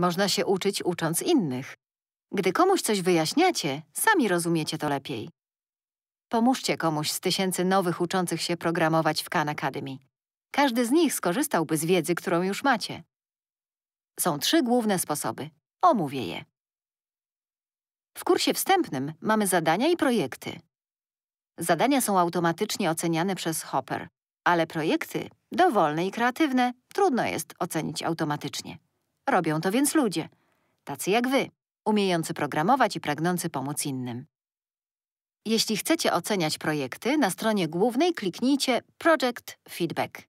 Można się uczyć ucząc innych. Gdy komuś coś wyjaśniacie, sami rozumiecie to lepiej. Pomóżcie komuś z tysięcy nowych uczących się programować w Khan Academy. Każdy z nich skorzystałby z wiedzy, którą już macie. Są trzy główne sposoby. Omówię je. W kursie wstępnym mamy zadania i projekty. Zadania są automatycznie oceniane przez Hopper, ale projekty, dowolne i kreatywne, trudno jest ocenić automatycznie. Robią to więc ludzie, tacy jak wy, umiejący programować i pragnący pomóc innym. Jeśli chcecie oceniać projekty, na stronie głównej kliknijcie Project Feedback.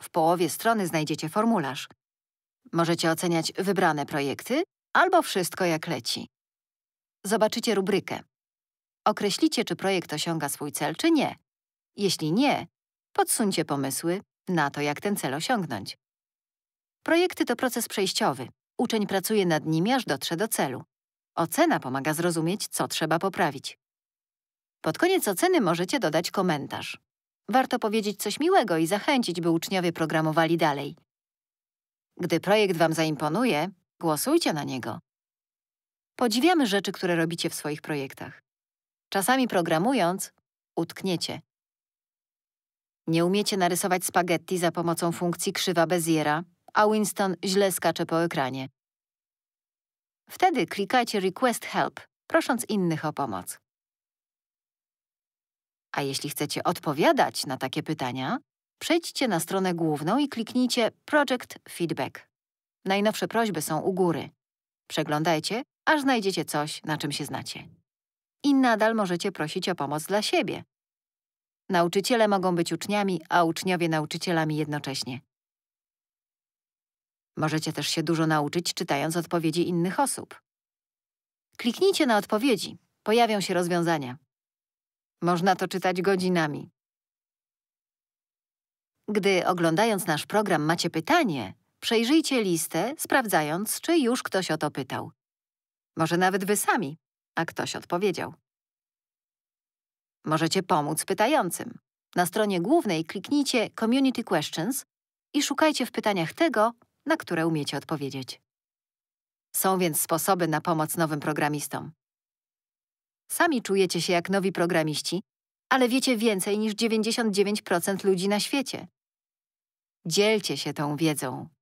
W połowie strony znajdziecie formularz. Możecie oceniać wybrane projekty albo wszystko jak leci. Zobaczycie rubrykę. Określicie, czy projekt osiąga swój cel, czy nie. Jeśli nie, podsuńcie pomysły na to, jak ten cel osiągnąć. Projekty to proces przejściowy. Uczeń pracuje nad nimi, aż dotrze do celu. Ocena pomaga zrozumieć, co trzeba poprawić. Pod koniec oceny możecie dodać komentarz. Warto powiedzieć coś miłego i zachęcić, by uczniowie programowali dalej. Gdy projekt Wam zaimponuje, głosujcie na niego. Podziwiamy rzeczy, które robicie w swoich projektach. Czasami programując, utkniecie. Nie umiecie narysować spaghetti za pomocą funkcji krzywa Beziera, a Winston źle skacze po ekranie. Wtedy klikajcie Request Help, prosząc innych o pomoc. A jeśli chcecie odpowiadać na takie pytania, przejdźcie na stronę główną i kliknijcie Project Feedback. Najnowsze prośby są u góry. Przeglądajcie, aż znajdziecie coś, na czym się znacie. I nadal możecie prosić o pomoc dla siebie. Nauczyciele mogą być uczniami, a uczniowie nauczycielami jednocześnie. Możecie też się dużo nauczyć, czytając odpowiedzi innych osób. Kliknijcie na odpowiedzi. Pojawią się rozwiązania. Można to czytać godzinami. Gdy oglądając nasz program macie pytanie, przejrzyjcie listę, sprawdzając, czy już ktoś o to pytał. Może nawet wy sami, a ktoś odpowiedział. Możecie pomóc pytającym. Na stronie głównej kliknijcie Community Questions i szukajcie w pytaniach tego, na które umiecie odpowiedzieć. Są więc sposoby na pomoc nowym programistom. Sami czujecie się jak nowi programiści, ale wiecie więcej niż 99% ludzi na świecie. Dzielcie się tą wiedzą.